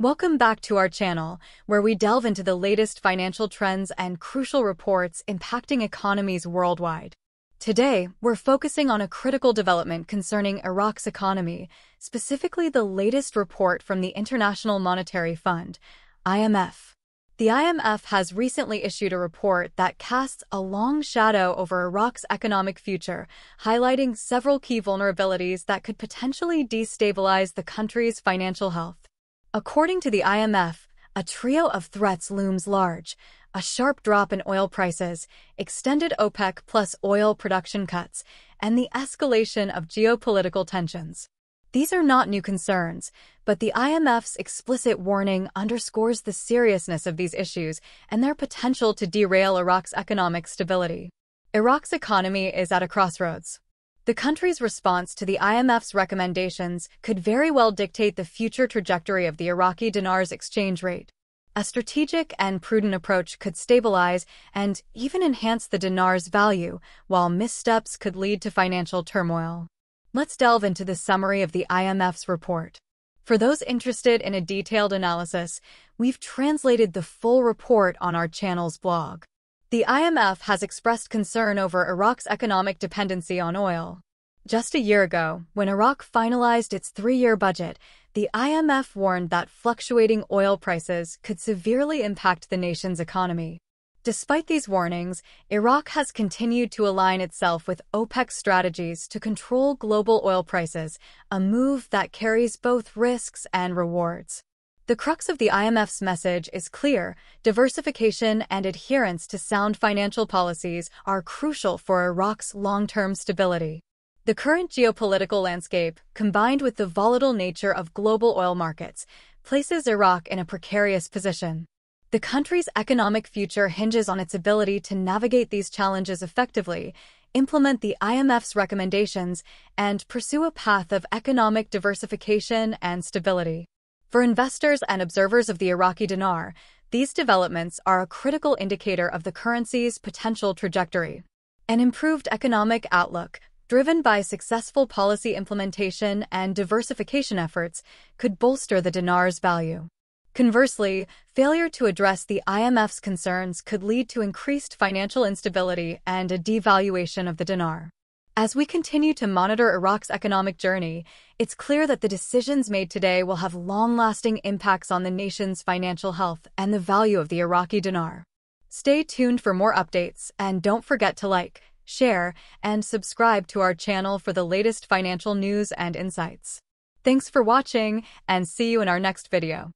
Welcome back to our channel, where we delve into the latest financial trends and crucial reports impacting economies worldwide. Today, we're focusing on a critical development concerning Iraq's economy, specifically the latest report from the International Monetary Fund, IMF. The IMF has recently issued a report that casts a long shadow over Iraq's economic future, highlighting several key vulnerabilities that could potentially destabilize the country's financial health. According to the IMF, a trio of threats looms large a sharp drop in oil prices, extended OPEC plus oil production cuts, and the escalation of geopolitical tensions. These are not new concerns, but the IMF's explicit warning underscores the seriousness of these issues and their potential to derail Iraq's economic stability. Iraq's economy is at a crossroads. The country's response to the IMF's recommendations could very well dictate the future trajectory of the Iraqi dinar's exchange rate. A strategic and prudent approach could stabilize and even enhance the dinar's value, while missteps could lead to financial turmoil. Let's delve into the summary of the IMF's report. For those interested in a detailed analysis, we've translated the full report on our channel's blog. The IMF has expressed concern over Iraq's economic dependency on oil. Just a year ago, when Iraq finalized its three-year budget, the IMF warned that fluctuating oil prices could severely impact the nation's economy. Despite these warnings, Iraq has continued to align itself with OPEC strategies to control global oil prices, a move that carries both risks and rewards. The crux of the IMF's message is clear. Diversification and adherence to sound financial policies are crucial for Iraq's long-term stability. The current geopolitical landscape, combined with the volatile nature of global oil markets, places Iraq in a precarious position. The country's economic future hinges on its ability to navigate these challenges effectively, implement the IMF's recommendations, and pursue a path of economic diversification and stability. For investors and observers of the Iraqi dinar, these developments are a critical indicator of the currency's potential trajectory. An improved economic outlook, driven by successful policy implementation and diversification efforts, could bolster the dinar's value. Conversely, failure to address the IMF's concerns could lead to increased financial instability and a devaluation of the dinar. As we continue to monitor Iraq's economic journey, it's clear that the decisions made today will have long-lasting impacts on the nation's financial health and the value of the Iraqi dinar. Stay tuned for more updates, and don't forget to like, share, and subscribe to our channel for the latest financial news and insights. Thanks for watching, and see you in our next video.